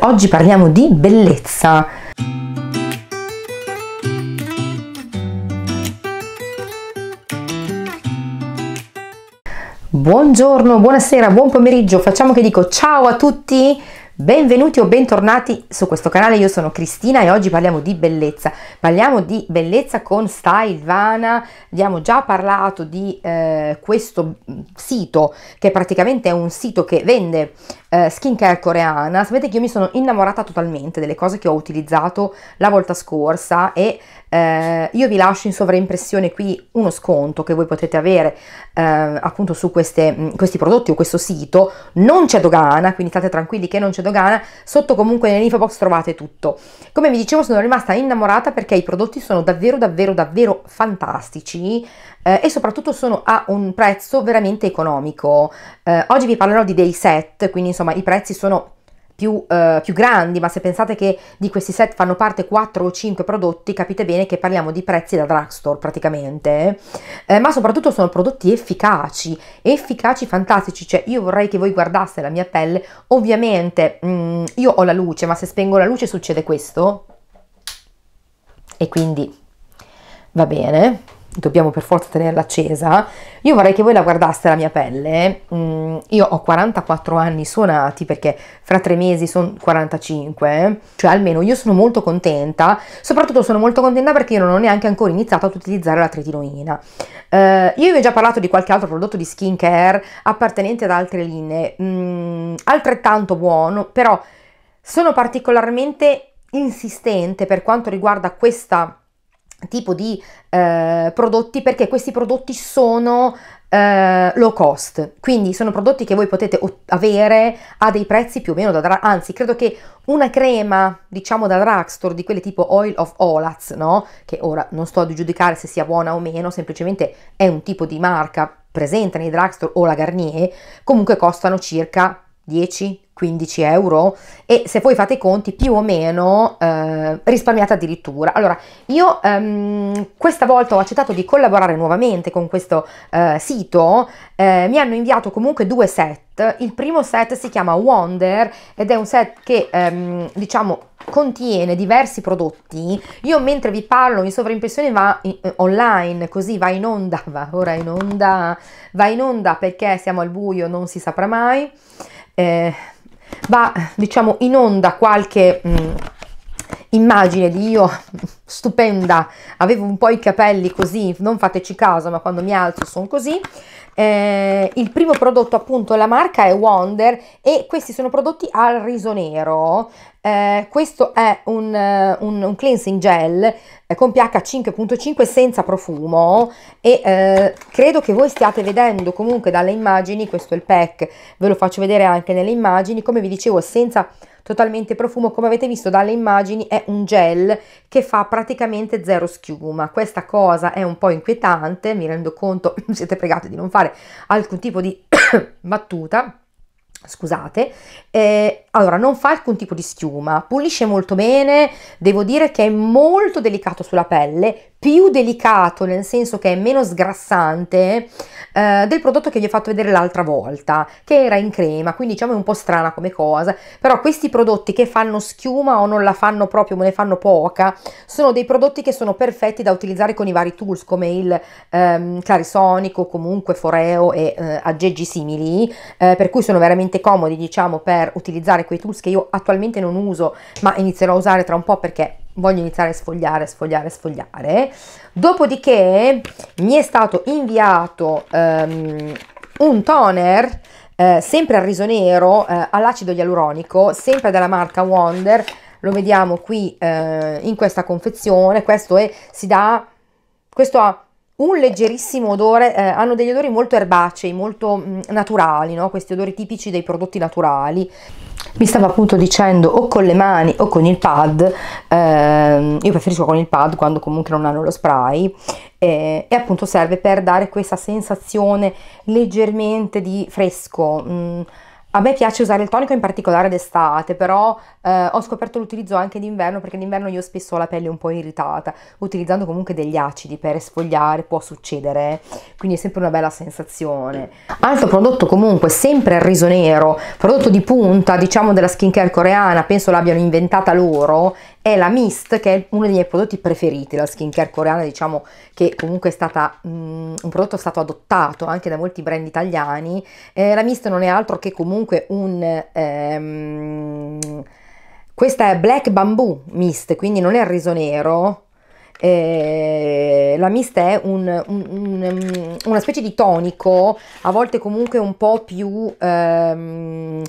Oggi parliamo di bellezza. Buongiorno, buonasera, buon pomeriggio, facciamo che dico ciao a tutti, benvenuti o bentornati su questo canale, io sono Cristina e oggi parliamo di bellezza, parliamo di bellezza con Style Vana, abbiamo già parlato di eh, questo sito che praticamente è un sito che vende eh, skincare coreana, sapete che io mi sono innamorata totalmente delle cose che ho utilizzato la volta scorsa e eh, io vi lascio in sovraimpressione qui uno sconto che voi potete avere eh, appunto su queste, mm, questi prodotti o questo sito, non c'è dogana, quindi state tranquilli che non c'è dogana, sotto comunque nell'info box trovate tutto. Come vi dicevo sono rimasta innamorata perché i prodotti sono davvero davvero davvero fantastici, eh, e soprattutto sono a un prezzo veramente economico. Eh, oggi vi parlerò di dei set, quindi insomma i prezzi sono più, eh, più, grandi, ma se pensate che di questi set fanno parte 4 o 5 prodotti, capite bene che parliamo di prezzi da drugstore praticamente, eh, ma soprattutto sono prodotti efficaci, efficaci, fantastici, cioè io vorrei che voi guardaste la mia pelle, ovviamente mh, mm, io ho la luce, ma se spengo la luce succede questo, e quindi va bene, dobbiamo per forza tenerla accesa, io vorrei che voi la guardaste la mia pelle. Mm, io ho 44 anni suonati perché fra tre mesi sono 45, cioè almeno io sono molto contenta, soprattutto sono molto contenta perché io non ho neanche ancora iniziato ad utilizzare la tritinoina. Uh, eh, io vi ho già parlato di qualche altro prodotto di skincare appartenente ad altre linee, mm, altrettanto buono, però sono particolarmente insistente per quanto riguarda questa tipo di eh, prodotti perché questi prodotti sono eh, low cost, quindi sono prodotti che voi potete avere a dei prezzi più o meno da drugstore, anzi credo che una crema diciamo da drugstore di quelle tipo Oil of Olaz, no? che ora non sto a giudicare se sia buona o meno, semplicemente è un tipo di marca presente nei drugstore o la Garnier, comunque costano circa 10, 15 euro e se voi fate i conti più o meno eh, risparmiate addirittura. Allora, io ehm, questa volta ho accettato di collaborare nuovamente con questo eh, sito, eh, mi hanno inviato comunque due set, il primo set si chiama Wonder ed è un set che ehm, diciamo contiene diversi prodotti, io mentre vi parlo in sovraimpressione va in, eh, online, così va in onda, va ora in onda, va in onda perché siamo al buio, non si saprà mai eh, va diciamo in onda qualche mh, mm, immagine di io stupenda, avevo un po' i capelli così, non fateci caso, ma quando mi alzo sono così, eh, il primo prodotto appunto, la marca è Wonder e questi sono prodotti al riso nero. Eh, questo è un, eh, un, un cleansing gel eh, con pH 5.5 senza profumo e eh, credo che voi stiate vedendo comunque dalle immagini, questo è il pack, ve lo faccio vedere anche nelle immagini, come vi dicevo senza totalmente profumo come avete visto dalle immagini è un gel che fa praticamente zero schiuma questa cosa è un po' inquietante mi rendo conto siete pregati di non fare alcun tipo di battuta scusate, eh, allora non fa alcun tipo di schiuma, pulisce molto bene, devo dire che è molto delicato sulla pelle, più delicato, nel senso che è meno sgrassante eh, del prodotto che vi ho fatto vedere l'altra volta, che era in crema, quindi diciamo è un po' strana come cosa, però questi prodotti che fanno schiuma o non la fanno proprio, me ne fanno poca, sono dei prodotti che sono perfetti da utilizzare con i vari tools come il ehm, Clarisonico, comunque Foreo e eh, aggeggi simili, eh, per cui sono veramente comodi diciamo per utilizzare quei tools che io attualmente non uso, ma inizierò a usare tra un po' perché voglio iniziare a sfogliare, sfogliare, sfogliare. Dopodiché mi è stato inviato um, un toner eh, sempre al riso nero eh, all'acido ialuronico, sempre della marca Wonder. Lo vediamo qui eh, in questa confezione. Questo è, si dà, questo ha un leggerissimo odore, eh, hanno degli odori molto erbacei, molto mh, mm, naturali, no? questi odori tipici dei prodotti naturali mi stava appunto dicendo o con le mani o con il pad, ehm, io preferisco con il pad quando comunque non hanno lo spray, eh, e appunto serve per dare questa sensazione leggermente di fresco. Mh, mm, a me piace usare il tonico in particolare d'estate, però eh, ho scoperto l'utilizzo anche d'inverno perché d'inverno io spesso ho la pelle un po' irritata, utilizzando comunque degli acidi per sfogliare può succedere, quindi è sempre una bella sensazione. Altro prodotto comunque, sempre il riso nero, prodotto di punta, diciamo della skincare coreana, penso l'abbiano inventata loro, è la Mist che è uno dei miei prodotti preferiti, la skincare coreana, diciamo che comunque è stata mh, mm, un prodotto stato adottato anche da molti brand italiani. Eh, la Mist non è altro che comunque comunque un... Ehm, questa è Black Bamboo Mist, quindi non è il riso nero, eh, la mist è un, un, un, una specie di tonico, a volte comunque un po' più ehm,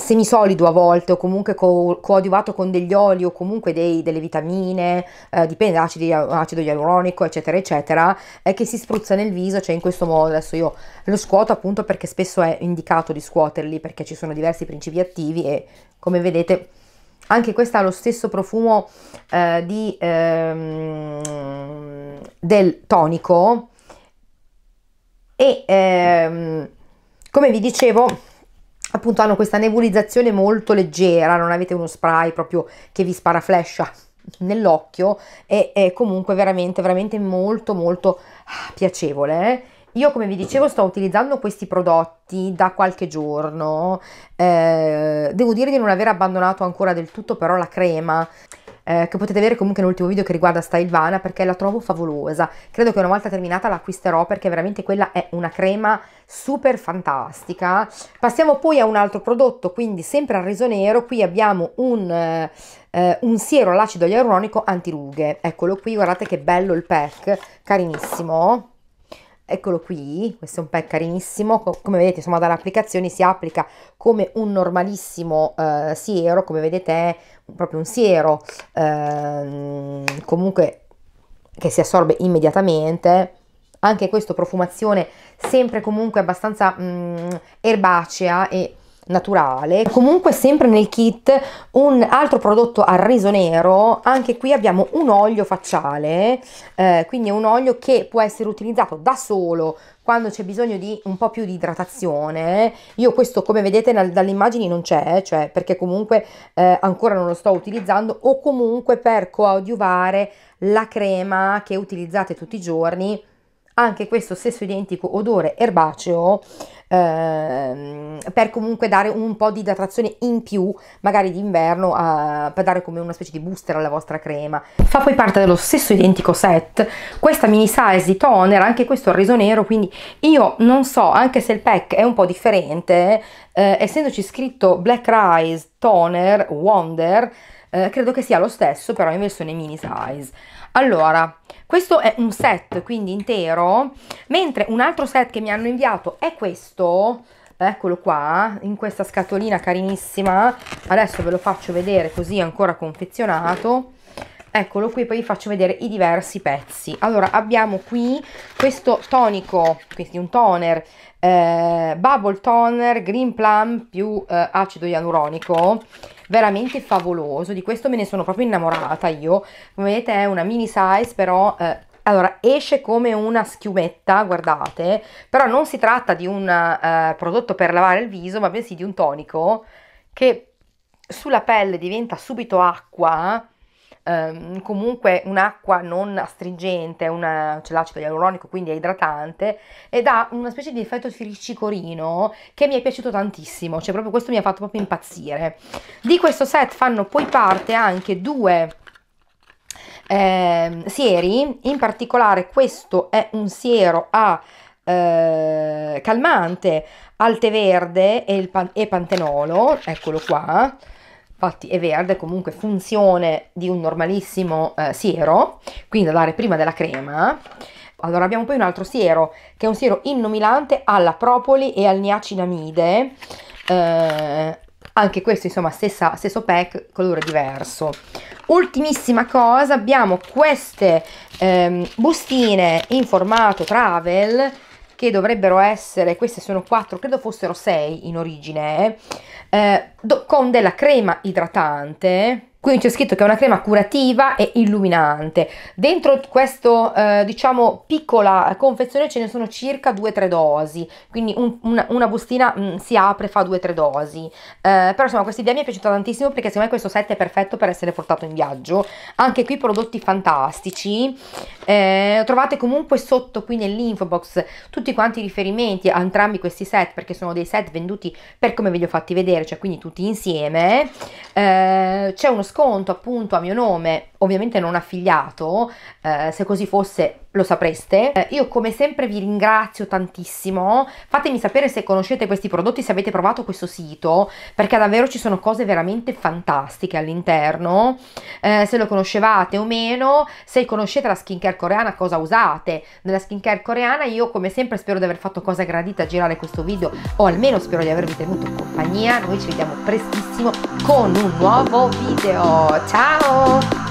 semisolido a volte o comunque co- coadiuvato con degli oli o comunque dei, delle vitamine, eh, dipende, acidi, acido ialuronico eccetera eccetera, eh, che si spruzza nel viso, cioè in questo modo adesso io lo scuoto appunto perché spesso è indicato di scuoterli perché ci sono diversi principi attivi e come vedete anche questa ha lo stesso profumo eh, di, ehm, del tonico e ehm, come vi dicevo appunto hanno questa nebulizzazione molto leggera, non avete uno spray proprio che vi spara flescia nell'occhio e è comunque veramente veramente molto molto ah, piacevole. Eh. Io come vi dicevo sto utilizzando questi prodotti da qualche giorno, eh, devo dire di non aver abbandonato ancora del tutto però la crema eh, che potete vedere comunque nell'ultimo video che riguarda sta perché la trovo favolosa. Credo che una volta terminata l'acquisterò perché veramente quella è una crema super fantastica. Passiamo poi a un altro prodotto, quindi sempre al riso nero, qui abbiamo un, eh, un siero all'acido ialuronico antirughe. Eccolo qui, guardate che bello il pack, carinissimo Eccolo qui, questo è un pack carinissimo, come vedete insomma dalle si applica come un normalissimo eh, siero, come vedete è proprio un siero eh, comunque che si assorbe immediatamente, anche questo profumazione sempre comunque abbastanza mh, mm, erbacea e naturale. Comunque sempre nel kit un altro prodotto al riso nero, anche qui abbiamo un olio facciale, eh, quindi è un olio che può essere utilizzato da solo quando c'è bisogno di un po' più di idratazione. Io questo come vedete dalle immagini non c'è, cioè perché comunque eh, ancora non lo sto utilizzando o comunque per coadiuvare la crema che utilizzate tutti i giorni anche questo stesso identico odore erbaceo Ehm, per comunque dare un po' di idratazione in più, magari d'inverno, eh, per dare come una specie di booster alla vostra crema. Fa poi parte dello stesso identico set questa mini size di toner, anche questo riso nero, quindi io non so, anche se il pack è un po' differente, eh, eh essendoci scritto Black Rise Toner Wonder, eh, credo che sia lo stesso però in versione mini size allora questo è un set quindi intero mentre un altro set che mi hanno inviato è questo eccolo qua in questa scatolina carinissima adesso ve lo faccio vedere così ancora confezionato eccolo qui poi vi faccio vedere i diversi pezzi allora abbiamo qui questo tonico quindi un toner eh, bubble toner green plum più eh, acido ialuronico veramente favoloso, di questo me ne sono proprio innamorata io, come vedete è una mini size però... Eh, allora, esce come una schiumetta, guardate, però non si tratta di un eh, prodotto per lavare il viso, ma bensì di un tonico che sulla pelle diventa subito acqua, ehm, comunque un'acqua non astringente, una, c'è cioè l'acido ialuronico quindi è idratante ed ha una specie di effetto friccicorino che mi è piaciuto tantissimo, cioè proprio questo mi ha fatto proprio impazzire. Di questo set fanno poi parte anche due eh, sieri, in particolare questo è un siero a eh, calmante, alte verde e, pan- e pantenolo, eccolo qua, infatti è verde, comunque funzione di un normalissimo eh, siero, quindi da dare prima della crema. Allora abbiamo poi un altro siero, che è un siero innomilante alla propoli e al niacinamide, eh, anche questo insomma stessa, stesso pack, colore diverso. Ultimissima cosa, abbiamo queste ehm, bustine in formato travel, che dovrebbero essere, queste sono quattro, credo fossero sei in origine, eh, do, con della crema idratante Qui c'è scritto che è una crema curativa e illuminante. Dentro questa, eh, diciamo, piccola confezione ce ne sono circa 2-3 dosi, quindi un, una, una, bustina mh, mm, si apre, e fa 2-3 dosi. Eh, però insomma questa idea mi è piaciuta tantissimo perché secondo me questo set è perfetto per essere portato in viaggio. Anche qui prodotti fantastici. Eh, trovate comunque sotto qui nell'info box tutti quanti i riferimenti a entrambi questi set perché sono dei set venduti per come ve li ho fatti vedere, cioè quindi tutti insieme. Eh, c'è uno sconto appunto a mio nome ovviamente non affiliato, eh, se così fosse lo sapreste. Eh, io come sempre vi ringrazio tantissimo, fatemi sapere se conoscete questi prodotti, se avete provato questo sito, perché davvero ci sono cose veramente fantastiche all'interno, eh, se lo conoscevate o meno, se conoscete la skincare coreana, cosa usate nella skincare coreana, io come sempre spero di aver fatto cosa gradita a girare questo video, o almeno spero di avervi tenuto compagnia, noi ci vediamo prestissimo con un nuovo video, ciao!